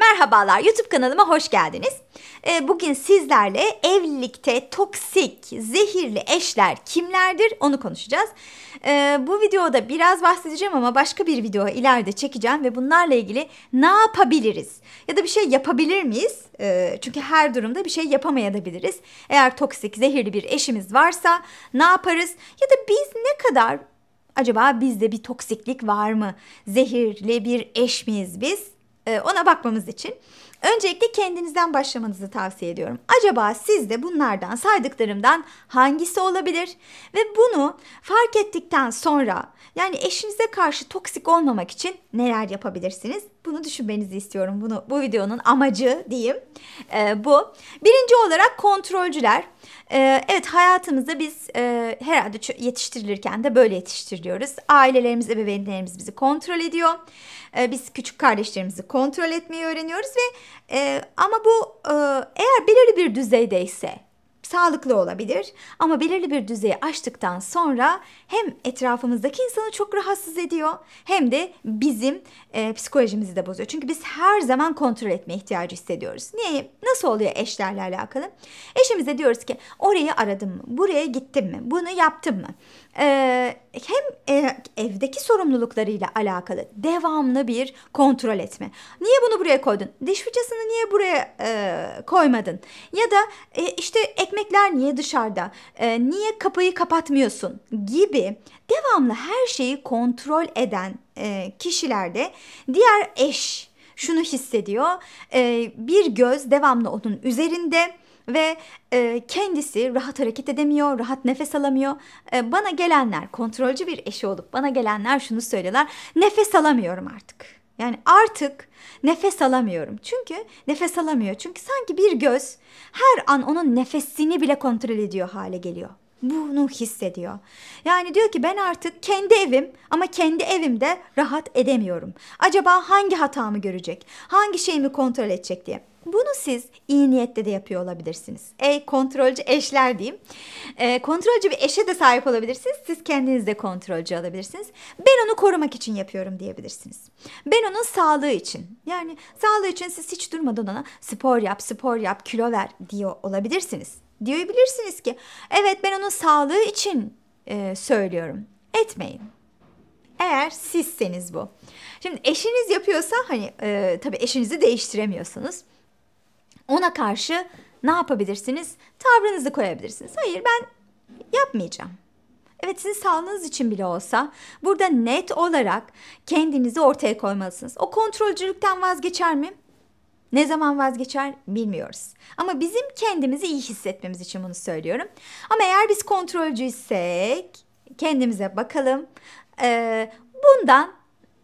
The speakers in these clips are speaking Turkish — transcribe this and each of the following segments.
Merhabalar YouTube kanalıma hoş geldiniz. Ee, bugün sizlerle evlilikte toksik, zehirli eşler kimlerdir onu konuşacağız. Ee, bu videoda biraz bahsedeceğim ama başka bir video ileride çekeceğim ve bunlarla ilgili ne yapabiliriz? Ya da bir şey yapabilir miyiz? Ee, çünkü her durumda bir şey yapamayabiliriz. Eğer toksik, zehirli bir eşimiz varsa ne yaparız? Ya da biz ne kadar acaba bizde bir toksiklik var mı? Zehirli bir eş miyiz biz? Ee, ona bakmamız için öncelikle kendinizden başlamanızı tavsiye ediyorum. Acaba siz de bunlardan saydıklarımdan hangisi olabilir? Ve bunu fark ettikten sonra yani eşinize karşı toksik olmamak için neler yapabilirsiniz? Bunu düşünmenizi istiyorum. Bunu bu videonun amacı diyeyim e, bu. Birinci olarak kontrolcüler. E, evet hayatımızda biz e, herhalde yetiştirilirken de böyle yetiştiriliyoruz. Ailelerimiz, ebeveynlerimiz bizi kontrol ediyor. E, biz küçük kardeşlerimizi kontrol etmeyi öğreniyoruz ve e, ama bu e, eğer belirli bir düzeydeyse sağlıklı olabilir ama belirli bir düzeyi aştıktan sonra hem etrafımızdaki insanı çok rahatsız ediyor hem de bizim e, psikolojimizi de bozuyor. Çünkü biz her zaman kontrol etme ihtiyacı hissediyoruz. Niye? Nasıl oluyor eşlerle alakalı? Eşimize diyoruz ki orayı aradım mı? Buraya gittim mi? Bunu yaptım mı? Ee, hem e, evdeki sorumluluklarıyla alakalı devamlı bir kontrol etme. Niye bunu buraya koydun? Diş fırçasını niye buraya e, koymadın? Ya da e, işte ekmek ekmekler niye dışarıda, e, niye kapıyı kapatmıyorsun gibi devamlı her şeyi kontrol eden e, kişilerde diğer eş şunu hissediyor. E, bir göz devamlı onun üzerinde ve e, kendisi rahat hareket edemiyor, rahat nefes alamıyor. E, bana gelenler, kontrolcü bir eşi olup bana gelenler şunu söylüyorlar. Nefes alamıyorum artık. Yani artık nefes alamıyorum. Çünkü nefes alamıyor. Çünkü sanki bir göz her an onun nefesini bile kontrol ediyor hale geliyor. Bunu hissediyor. Yani diyor ki ben artık kendi evim ama kendi evimde rahat edemiyorum. Acaba hangi hatamı görecek? Hangi şeyimi kontrol edecek diye. Bunu siz iyi niyetle de yapıyor olabilirsiniz. Ey kontrolcü eşler diyeyim. E, kontrolcü bir eşe de sahip olabilirsiniz. Siz kendiniz de kontrolcü olabilirsiniz. Ben onu korumak için yapıyorum diyebilirsiniz. Ben onun sağlığı için. Yani sağlığı için siz hiç durmadan ona spor yap, spor yap, kilo ver diyor olabilirsiniz. Diyebilirsiniz ki evet ben onun sağlığı için e, söylüyorum. Etmeyin. Eğer sizseniz bu. Şimdi eşiniz yapıyorsa hani e, tabii eşinizi değiştiremiyorsunuz ona karşı ne yapabilirsiniz? Tavrınızı koyabilirsiniz. Hayır ben yapmayacağım. Evet sizin sağlığınız için bile olsa burada net olarak kendinizi ortaya koymalısınız. O kontrolcülükten vazgeçer mi? Ne zaman vazgeçer bilmiyoruz. Ama bizim kendimizi iyi hissetmemiz için bunu söylüyorum. Ama eğer biz kontrolcüysek kendimize bakalım. Ee, bundan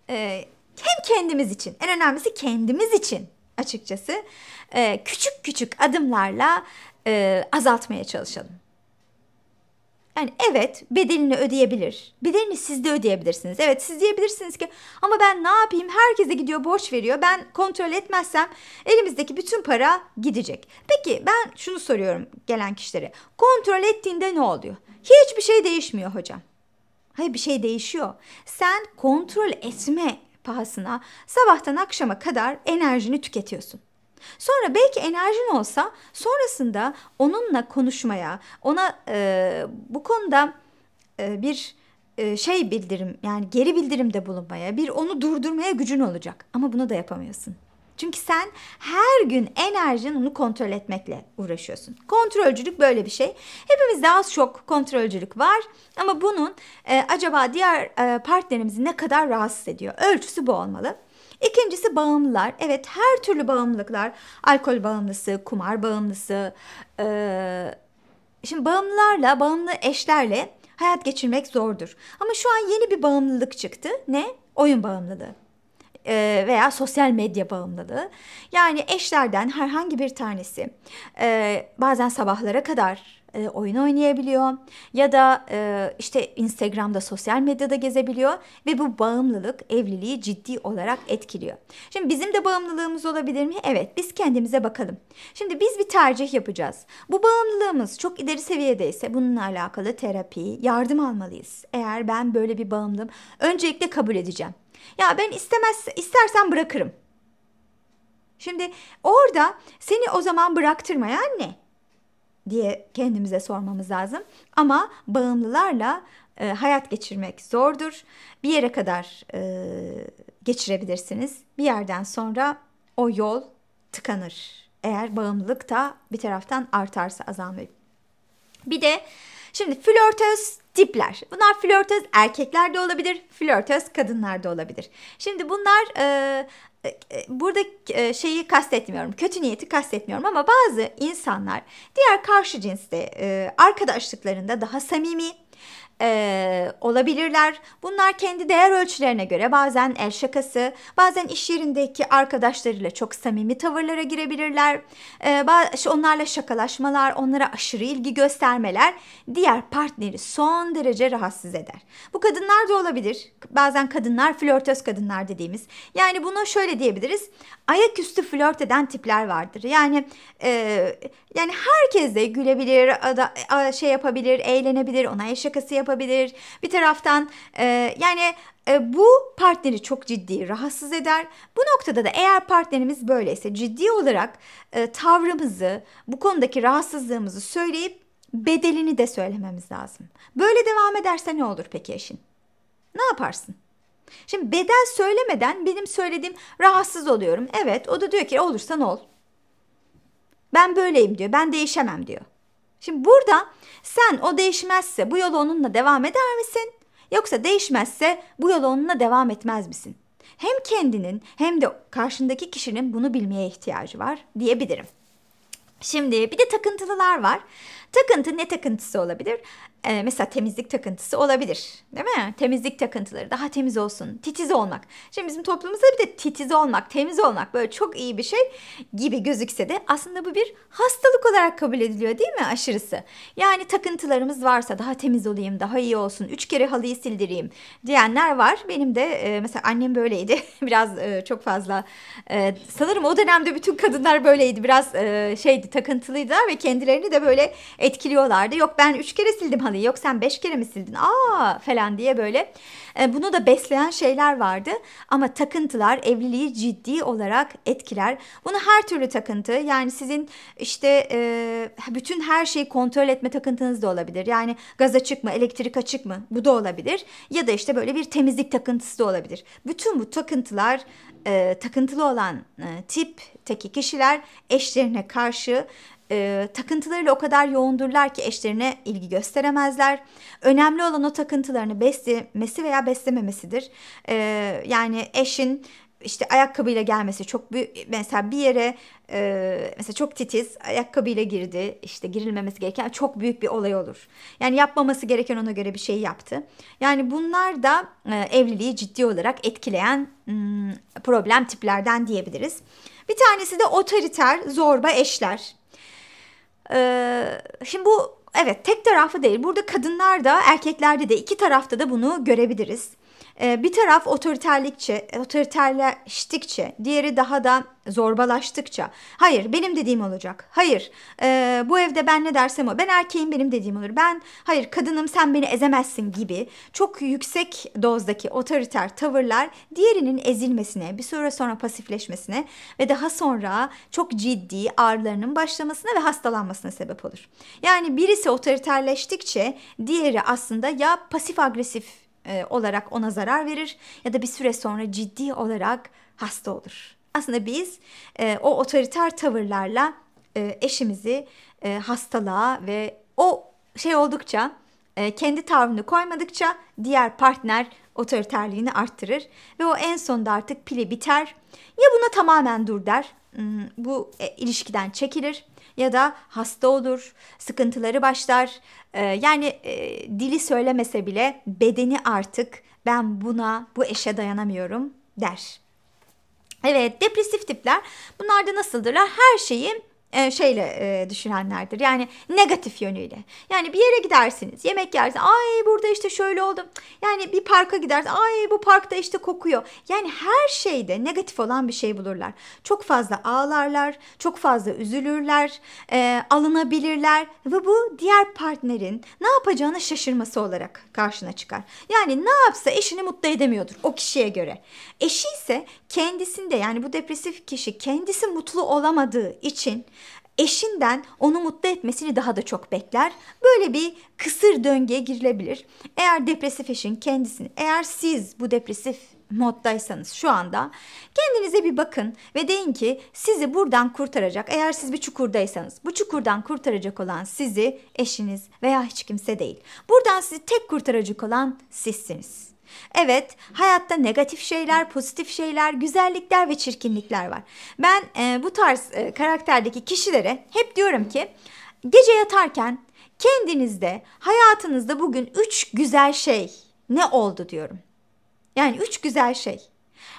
e, hem kendimiz için en önemlisi kendimiz için açıkçası e, küçük küçük adımlarla e, azaltmaya çalışalım. Yani evet bedelini ödeyebilir. Bedelini siz de ödeyebilirsiniz. Evet siz diyebilirsiniz ki ama ben ne yapayım herkese gidiyor borç veriyor. Ben kontrol etmezsem elimizdeki bütün para gidecek. Peki ben şunu soruyorum gelen kişilere. Kontrol ettiğinde ne oluyor? Hiçbir şey değişmiyor hocam. Hayır bir şey değişiyor. Sen kontrol etme pahasına sabahtan akşama kadar enerjini tüketiyorsun. Sonra belki enerjin olsa sonrasında onunla konuşmaya, ona e, bu konuda e, bir e, şey bildirim yani geri bildirimde bulunmaya, bir onu durdurmaya gücün olacak. Ama bunu da yapamıyorsun. Çünkü sen her gün enerjini onu kontrol etmekle uğraşıyorsun. Kontrolcülük böyle bir şey. Hepimizde az çok kontrolcülük var ama bunun e, acaba diğer e, partnerimizi ne kadar rahatsız ediyor? Ölçüsü bu olmalı. İkincisi bağımlılar. Evet her türlü bağımlılıklar. Alkol bağımlısı, kumar bağımlısı. Ee, şimdi bağımlılarla, bağımlı eşlerle hayat geçirmek zordur. Ama şu an yeni bir bağımlılık çıktı. Ne? Oyun bağımlılığı e, veya sosyal medya bağımlılığı. Yani eşlerden herhangi bir tanesi e, bazen sabahlara kadar e, oyun oynayabiliyor ya da e, işte Instagram'da sosyal medyada gezebiliyor ve bu bağımlılık evliliği ciddi olarak etkiliyor. Şimdi bizim de bağımlılığımız olabilir mi? Evet biz kendimize bakalım. Şimdi biz bir tercih yapacağız. Bu bağımlılığımız çok ileri seviyedeyse bununla alakalı terapi, yardım almalıyız. Eğer ben böyle bir bağımlılığım öncelikle kabul edeceğim. Ya ben istemez istersen bırakırım. Şimdi orada seni o zaman bıraktırmaya ne? diye kendimize sormamız lazım. Ama bağımlılarla e, hayat geçirmek zordur. Bir yere kadar e, geçirebilirsiniz. Bir yerden sonra o yol tıkanır. Eğer bağımlılık da bir taraftan artarsa azalmayı. Bir de şimdi flörtöz tipler. Bunlar flörtöz erkeklerde olabilir, flörtöz kadınlarda olabilir. Şimdi bunlar e, e, e, burada e, şeyi kastetmiyorum. Kötü niyeti kastetmiyorum ama bazı insanlar diğer karşı cinste arkadaşlıklarında daha samimi e, olabilirler. Bunlar kendi değer ölçülerine göre bazen el şakası, bazen iş yerindeki arkadaşlarıyla çok samimi tavırlara girebilirler. E, onlarla şakalaşmalar, onlara aşırı ilgi göstermeler diğer partneri son derece rahatsız eder. Bu kadınlar da olabilir. Bazen kadınlar flörtöz kadınlar dediğimiz. Yani buna şöyle diyebiliriz. Ayaküstü flört eden tipler vardır. Yani e, yani herkes de gülebilir, da, şey yapabilir, eğlenebilir, ona el şakası yapabilir yapabilir. Bir taraftan e, yani e, bu partneri çok ciddi rahatsız eder. Bu noktada da eğer partnerimiz böyleyse ciddi olarak e, tavrımızı, bu konudaki rahatsızlığımızı söyleyip bedelini de söylememiz lazım. Böyle devam ederse ne olur peki eşin? Ne yaparsın? Şimdi bedel söylemeden benim söylediğim rahatsız oluyorum. Evet o da diyor ki olursan ol. Ben böyleyim diyor. Ben değişemem diyor. Şimdi burada sen o değişmezse bu yolu onunla devam eder misin? Yoksa değişmezse bu yolu onunla devam etmez misin? Hem kendinin hem de karşındaki kişinin bunu bilmeye ihtiyacı var diyebilirim. Şimdi bir de takıntılılar var. Takıntı ne takıntısı olabilir? e, mesela temizlik takıntısı olabilir. Değil mi? Temizlik takıntıları daha temiz olsun. Titiz olmak. Şimdi bizim toplumumuzda bir de titiz olmak, temiz olmak böyle çok iyi bir şey gibi gözükse de aslında bu bir hastalık olarak kabul ediliyor değil mi aşırısı? Yani takıntılarımız varsa daha temiz olayım, daha iyi olsun, üç kere halıyı sildireyim diyenler var. Benim de e, mesela annem böyleydi. biraz e, çok fazla e, sanırım o dönemde bütün kadınlar böyleydi. Biraz e, şeydi takıntılıydılar ve kendilerini de böyle etkiliyorlardı. Yok ben üç kere sildim halıyı yıkamadın yok sen beş kere mi sildin aa falan diye böyle e, bunu da besleyen şeyler vardı ama takıntılar evliliği ciddi olarak etkiler. Bunu her türlü takıntı yani sizin işte e, bütün her şeyi kontrol etme takıntınız da olabilir. Yani gaz açık mı elektrik açık mı bu da olabilir ya da işte böyle bir temizlik takıntısı da olabilir. Bütün bu takıntılar e, takıntılı olan e, tip teki kişiler eşlerine karşı e, takıntılarıyla o kadar yoğundurlar ki eşlerine ilgi gösteremezler. Önemli olan o takıntılarını beslemesi veya beslememesidir. E, yani eşin işte ayakkabıyla gelmesi çok büyük mesela bir yere e, mesela çok titiz ayakkabıyla girdi işte girilmemesi gereken çok büyük bir olay olur. Yani yapmaması gereken ona göre bir şey yaptı. Yani bunlar da e, evliliği ciddi olarak etkileyen m, hmm, problem tiplerden diyebiliriz. Bir tanesi de otoriter zorba eşler. Ee, şimdi bu evet tek tarafı değil. Burada kadınlar da erkeklerde de iki tarafta da bunu görebiliriz. Ee, bir taraf otoriterlikçe, otoriterleştikçe, diğeri daha da zorbalaştıkça. Hayır benim dediğim olacak. Hayır e, bu evde ben ne dersem o. Ben erkeğim benim dediğim olur. Ben hayır kadınım sen beni ezemezsin gibi çok yüksek dozdaki otoriter tavırlar diğerinin ezilmesine, bir süre sonra pasifleşmesine ve daha sonra çok ciddi ağrılarının başlamasına ve hastalanmasına sebep olur. Yani birisi otoriterleştikçe diğeri aslında ya pasif agresif e, olarak ona zarar verir ya da bir süre sonra ciddi olarak hasta olur. Aslında biz e, o otoriter tavırlarla e, eşimizi e, hastalığa ve o şey oldukça e, kendi tavrını koymadıkça diğer partner otoriterliğini arttırır ve o en sonunda artık pili biter. Ya buna tamamen dur der, hmm, bu e, ilişkiden çekilir ya da hasta olur, sıkıntıları başlar. E, yani e, dili söylemese bile bedeni artık ben buna, bu eşe dayanamıyorum der. Evet, depresif tipler bunlar da nasıldırlar? Her şeyi e, şeyle e, düşünenlerdir. Yani negatif yönüyle. Yani bir yere gidersiniz, yemek yersiniz. Ay burada işte şöyle oldum. Yani bir parka gidersiniz. Ay bu parkta işte kokuyor. Yani her şeyde negatif olan bir şey bulurlar. Çok fazla ağlarlar, çok fazla üzülürler, e, alınabilirler ve bu diğer partnerin ne yapacağını şaşırması olarak karşına çıkar. Yani ne yapsa eşini mutlu edemiyordur o kişiye göre. Eşi ise kendisinde yani bu depresif kişi kendisi mutlu olamadığı için eşinden onu mutlu etmesini daha da çok bekler. Böyle bir kısır döngüye girilebilir. Eğer depresif eşin kendisini, eğer siz bu depresif moddaysanız şu anda kendinize bir bakın ve deyin ki sizi buradan kurtaracak eğer siz bir çukurdaysanız bu çukurdan kurtaracak olan sizi eşiniz veya hiç kimse değil. Buradan sizi tek kurtaracak olan sizsiniz. Evet, hayatta negatif şeyler, pozitif şeyler, güzellikler ve çirkinlikler var. Ben e, bu tarz e, karakterdeki kişilere hep diyorum ki gece yatarken kendinizde, hayatınızda bugün üç güzel şey ne oldu diyorum. Yani üç güzel şey.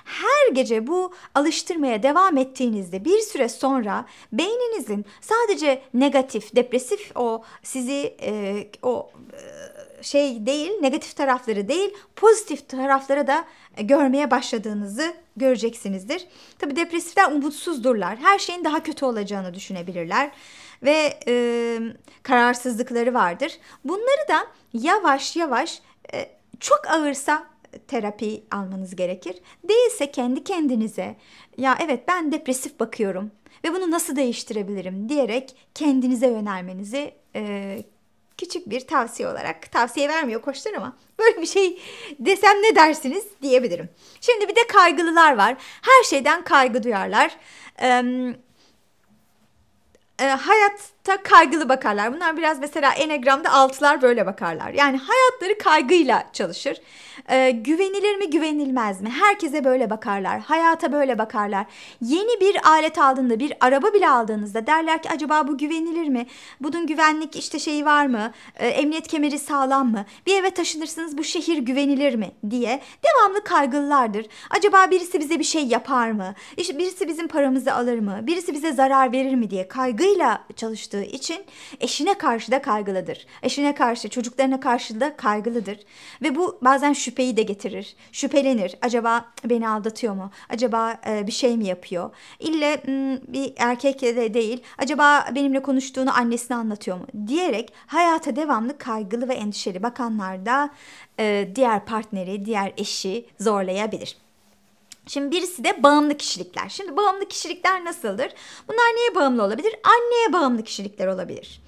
Her gece bu alıştırmaya devam ettiğinizde bir süre sonra beyninizin sadece negatif, depresif o sizi e, o e, şey değil, negatif tarafları değil, pozitif tarafları da e, görmeye başladığınızı göreceksinizdir. Tabii depresifler umutsuzdurlar. Her şeyin daha kötü olacağını düşünebilirler ve e, kararsızlıkları vardır. Bunları da yavaş yavaş e, çok ağırsa terapi almanız gerekir. Değilse kendi kendinize ya evet ben depresif bakıyorum ve bunu nasıl değiştirebilirim diyerek kendinize yönelmenizi e, küçük bir tavsiye olarak tavsiye vermiyor koçlar ama böyle bir şey desem ne dersiniz diyebilirim. Şimdi bir de kaygılılar var. Her şeyden kaygı duyarlar. Ee, hayat ta kaygılı bakarlar. Bunlar biraz mesela enegramda altılar böyle bakarlar. Yani hayatları kaygıyla çalışır. Ee, güvenilir mi güvenilmez mi? Herkese böyle bakarlar. Hayata böyle bakarlar. Yeni bir alet aldığında bir araba bile aldığınızda derler ki acaba bu güvenilir mi? Bunun güvenlik işte şeyi var mı? Ee, emniyet kemeri sağlam mı? Bir eve taşınırsınız bu şehir güvenilir mi? diye devamlı kaygılılardır. Acaba birisi bize bir şey yapar mı? İşte birisi bizim paramızı alır mı? Birisi bize zarar verir mi diye kaygıyla çalıştır çalıştığı için eşine karşı da kaygılıdır. Eşine karşı, çocuklarına karşı da kaygılıdır. Ve bu bazen şüpheyi de getirir. Şüphelenir. Acaba beni aldatıyor mu? Acaba e, bir şey mi yapıyor? İlle bir erkekle de değil. Acaba benimle konuştuğunu annesine anlatıyor mu? Diyerek hayata devamlı kaygılı ve endişeli bakanlar da e, diğer partneri, diğer eşi zorlayabilir. Şimdi birisi de bağımlı kişilikler. Şimdi bağımlı kişilikler nasıldır? Bunlar neye bağımlı olabilir? Anneye bağımlı kişilikler olabilir.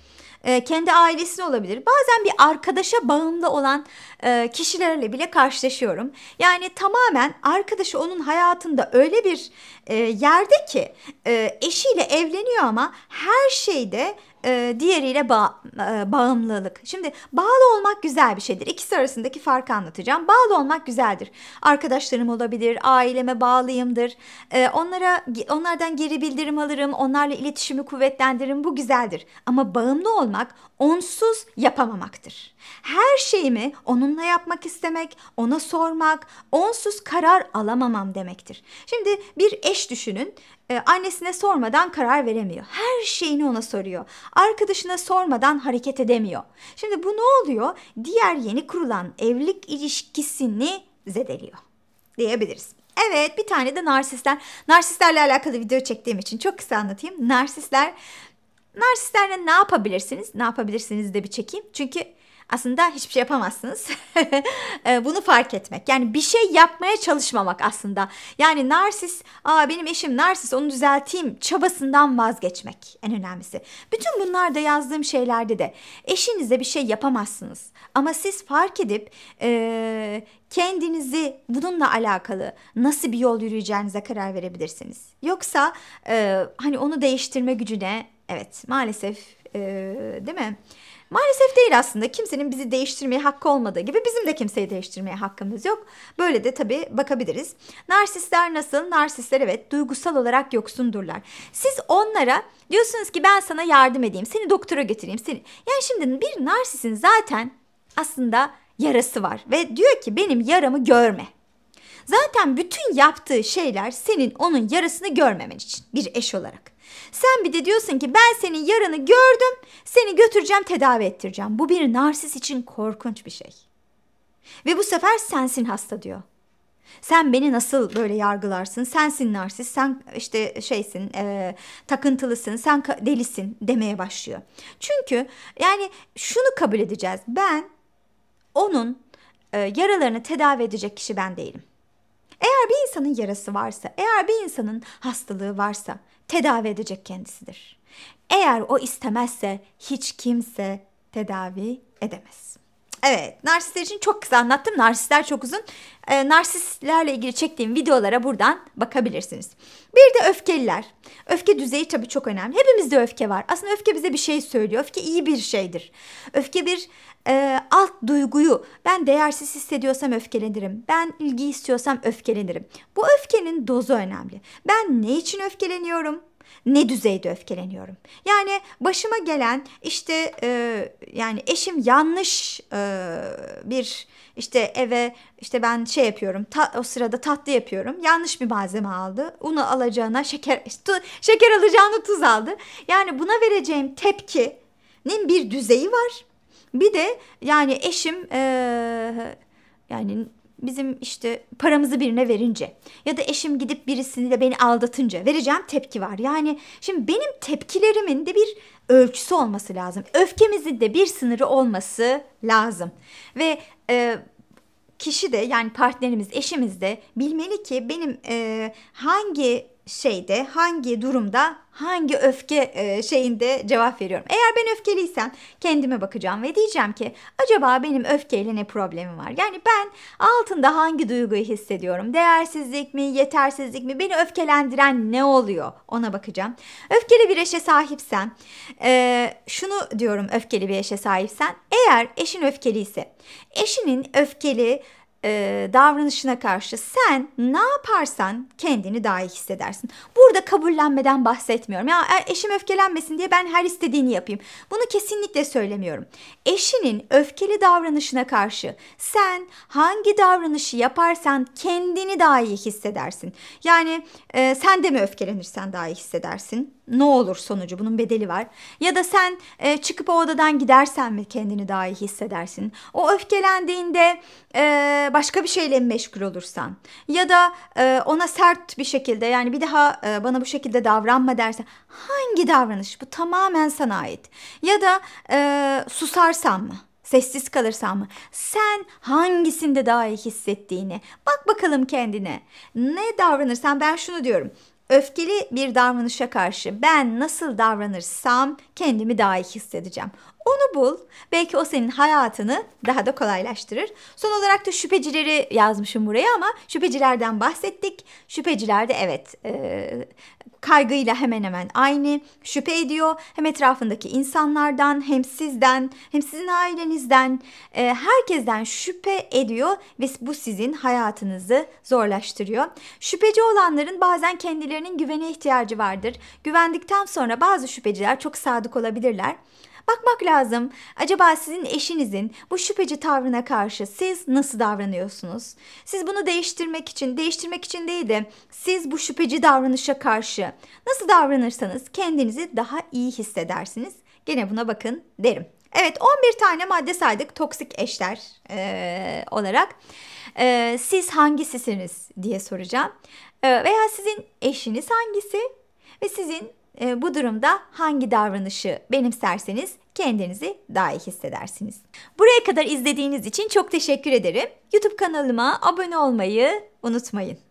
E, kendi ailesine olabilir. Bazen bir arkadaşa bağımlı olan e, kişilerle bile karşılaşıyorum. Yani tamamen arkadaşı onun hayatında öyle bir e, yerde ki e, eşiyle evleniyor ama her şeyde e, diğeriyle ba- e, bağımlılık. Şimdi bağlı olmak güzel bir şeydir. İkisi arasındaki farkı anlatacağım. Bağlı olmak güzeldir. Arkadaşlarım olabilir, aileme bağlıyımdır. E, onlara onlardan geri bildirim alırım, onlarla iletişimi kuvvetlendiririm. Bu güzeldir. Ama bağımlı olmak onsuz yapamamaktır. Her şeyimi onunla yapmak istemek, ona sormak, onsuz karar alamamam demektir. Şimdi bir eş düşünün. Ee, annesine sormadan karar veremiyor. Her şeyini ona soruyor. Arkadaşına sormadan hareket edemiyor. Şimdi bu ne oluyor? Diğer yeni kurulan evlilik ilişkisini zedeliyor diyebiliriz. Evet bir tane de narsistler. Narsistlerle alakalı video çektiğim için çok kısa anlatayım. Narsistler Narsistlerle ne yapabilirsiniz? Ne yapabilirsiniz de bir çekeyim. Çünkü aslında hiçbir şey yapamazsınız. Ee, bunu fark etmek. Yani bir şey yapmaya çalışmamak aslında. Yani narsis, aa benim eşim narsis onu düzelteyim çabasından vazgeçmek en önemlisi. Bütün bunlar da yazdığım şeylerde de eşinize bir şey yapamazsınız. Ama siz fark edip e, kendinizi bununla alakalı nasıl bir yol yürüyeceğinize karar verebilirsiniz. Yoksa e, hani onu değiştirme gücüne Evet maalesef e, değil mi? Maalesef değil aslında kimsenin bizi değiştirmeye hakkı olmadığı gibi bizim de kimseyi değiştirmeye hakkımız yok. Böyle de tabii bakabiliriz. Narsistler nasıl? Narsistler evet duygusal olarak yoksundurlar. Siz onlara diyorsunuz ki ben sana yardım edeyim, seni doktora getireyim. Seni... Yani şimdi bir narsisin zaten aslında yarası var ve diyor ki benim yaramı görme. Zaten bütün yaptığı şeyler senin onun yarasını görmemen için bir eş olarak. Sen bir de diyorsun ki ben senin yarını gördüm, seni götüreceğim, tedavi ettireceğim. Bu bir narsis için korkunç bir şey. Ve bu sefer sensin hasta diyor. Sen beni nasıl böyle yargılarsın? Sensin narsis, sen işte şeysin, e, takıntılısın, sen delisin demeye başlıyor. Çünkü yani şunu kabul edeceğiz. Ben onun e, yaralarını tedavi edecek kişi ben değilim. Eğer bir insanın yarası varsa, eğer bir insanın hastalığı varsa tedavi edecek kendisidir. Eğer o istemezse hiç kimse tedavi edemez. Evet, narsistler için çok kısa anlattım. Narsistler çok uzun. E, narsistlerle ilgili çektiğim videolara buradan bakabilirsiniz. Bir de öfkeliler. Öfke düzeyi tabii çok önemli. Hepimizde öfke var. Aslında öfke bize bir şey söylüyor. Öfke iyi bir şeydir. Öfke bir e, alt duyguyu. Ben değersiz hissediyorsam öfkelenirim. Ben ilgi istiyorsam öfkelenirim. Bu öfkenin dozu önemli. Ben ne için öfkeleniyorum? ne düzeyde öfkeleniyorum. Yani başıma gelen işte e, yani eşim yanlış e, bir işte eve işte ben şey yapıyorum ta, o sırada tatlı yapıyorum yanlış bir malzeme aldı unu alacağına şeker tu, şeker alacağına tuz aldı yani buna vereceğim tepkinin bir düzeyi var bir de yani eşim e, yani bizim işte paramızı birine verince ya da eşim gidip birisiyle beni aldatınca vereceğim tepki var. Yani şimdi benim tepkilerimin de bir ölçüsü olması lazım. Öfkemizin de bir sınırı olması lazım. Ve e, kişi de yani partnerimiz, eşimiz de bilmeli ki benim e, hangi şeyde, hangi durumda, hangi öfke e, şeyinde cevap veriyorum. Eğer ben öfkeliysem kendime bakacağım ve diyeceğim ki acaba benim öfkeyle ne problemim var? Yani ben altında hangi duyguyu hissediyorum? Değersizlik mi, yetersizlik mi? Beni öfkelendiren ne oluyor? Ona bakacağım. Öfkeli bir eşe sahipsen, e, şunu diyorum öfkeli bir eşe sahipsen, eğer eşin öfkeliyse, eşinin öfkeli e, davranışına karşı sen ne yaparsan kendini daha iyi hissedersin. Burada kabullenmeden bahsetmiyorum. Ya e, eşim öfkelenmesin diye ben her istediğini yapayım. Bunu kesinlikle söylemiyorum. Eşinin öfkeli davranışına karşı sen hangi davranışı yaparsan kendini daha iyi hissedersin. Yani e, sen de mi öfkelenirsen daha iyi hissedersin? Ne olur sonucu bunun bedeli var. Ya da sen e, çıkıp o odadan gidersen mi kendini daha iyi hissedersin? O öfkelendiğinde e, başka bir şeyle meşgul olursan ya da e, ona sert bir şekilde yani bir daha e, bana bu şekilde davranma dersen hangi davranış bu tamamen sana ait ya da e, susarsan mı? Sessiz kalırsan mı? Sen hangisinde daha iyi hissettiğini bak bakalım kendine. Ne davranırsan ben şunu diyorum. Öfkeli bir davranışa karşı ben nasıl davranırsam kendimi daha iyi hissedeceğim. Onu bul. Belki o senin hayatını daha da kolaylaştırır. Son olarak da şüphecileri yazmışım buraya ama şüphecilerden bahsettik. Şüpheciler de evet e, kaygıyla hemen hemen aynı. Şüphe ediyor. Hem etrafındaki insanlardan hem sizden hem sizin ailenizden e, herkesten şüphe ediyor ve bu sizin hayatınızı zorlaştırıyor. Şüpheci olanların bazen kendilerinin güvene ihtiyacı vardır. Güvendikten sonra bazı şüpheciler çok sadık olabilirler. Bakmak lazım. Acaba sizin eşinizin bu şüpheci tavrına karşı siz nasıl davranıyorsunuz? Siz bunu değiştirmek için, değiştirmek için değil de siz bu şüpheci davranışa karşı nasıl davranırsanız kendinizi daha iyi hissedersiniz. Gene buna bakın derim. Evet 11 tane madde saydık toksik eşler e, olarak. E, siz hangisisiniz diye soracağım. E, veya sizin eşiniz hangisi ve sizin e, bu durumda hangi davranışı benimserseniz kendinizi daha iyi hissedersiniz. Buraya kadar izlediğiniz için çok teşekkür ederim. YouTube kanalıma abone olmayı unutmayın.